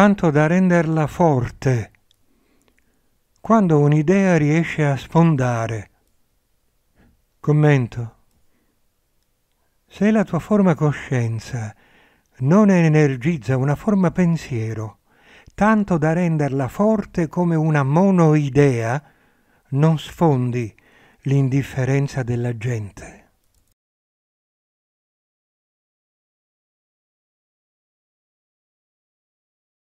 tanto da renderla forte, quando un'idea riesce a sfondare. Commento. Se la tua forma coscienza non energizza una forma pensiero, tanto da renderla forte come una monoidea, non sfondi l'indifferenza della gente.